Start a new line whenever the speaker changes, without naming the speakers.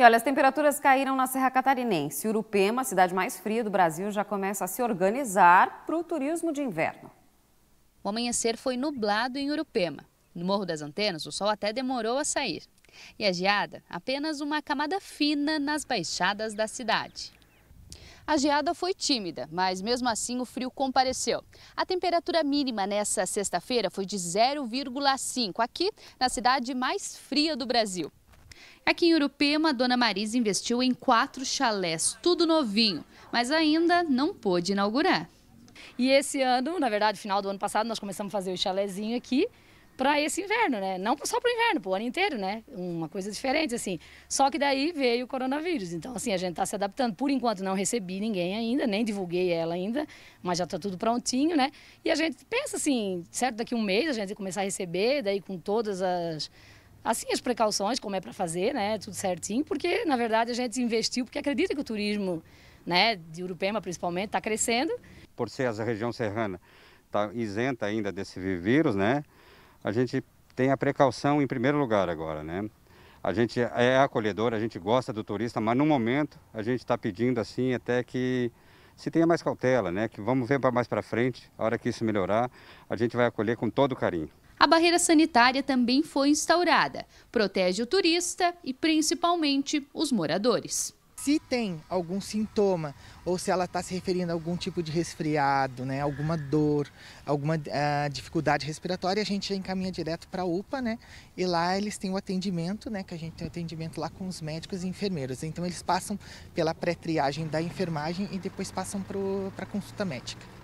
E olha, as temperaturas caíram na Serra Catarinense. Urupema, a cidade mais fria do Brasil, já começa a se organizar para o turismo de inverno. O amanhecer foi nublado em Urupema. No Morro das Antenas, o sol até demorou a sair. E a geada, apenas uma camada fina nas baixadas da cidade. A geada foi tímida, mas mesmo assim o frio compareceu. A temperatura mínima nessa sexta-feira foi de 0,5, aqui na cidade mais fria do Brasil. Aqui em Urupema, Dona Marisa investiu em quatro chalés, tudo novinho, mas ainda não pôde inaugurar. E esse ano, na verdade, final do ano passado, nós começamos a fazer o chalézinho aqui
para esse inverno, né? Não só para o inverno, para o ano inteiro, né? Uma coisa diferente, assim. Só que daí veio o coronavírus. Então, assim, a gente está se adaptando. Por enquanto, não recebi ninguém ainda, nem divulguei ela ainda, mas já está tudo prontinho, né? E a gente pensa, assim, certo, daqui um mês a gente começar a receber, daí com todas as assim as precauções, como é para fazer, né, tudo certinho, porque na verdade a gente investiu porque acredita que o turismo, né, de Urupema principalmente, está crescendo.
Por ser a região serrana está isenta ainda desse vírus, né, a gente tem a precaução em primeiro lugar agora, né. A gente é acolhedor, a gente gosta do turista, mas no momento a gente está pedindo assim até que se tenha mais cautela, né, que vamos ver mais para frente, a hora que isso melhorar, a gente vai acolher com todo carinho.
A barreira sanitária também foi instaurada, protege o turista e principalmente
os moradores. Se tem algum sintoma ou se ela está se referindo a algum tipo de resfriado, né, alguma dor, alguma uh, dificuldade respiratória, a gente encaminha direto para a UPA, né? E lá eles têm o atendimento, né? Que a gente tem o atendimento lá com os médicos e enfermeiros. Então eles passam pela pré-triagem da enfermagem e depois passam para a consulta médica.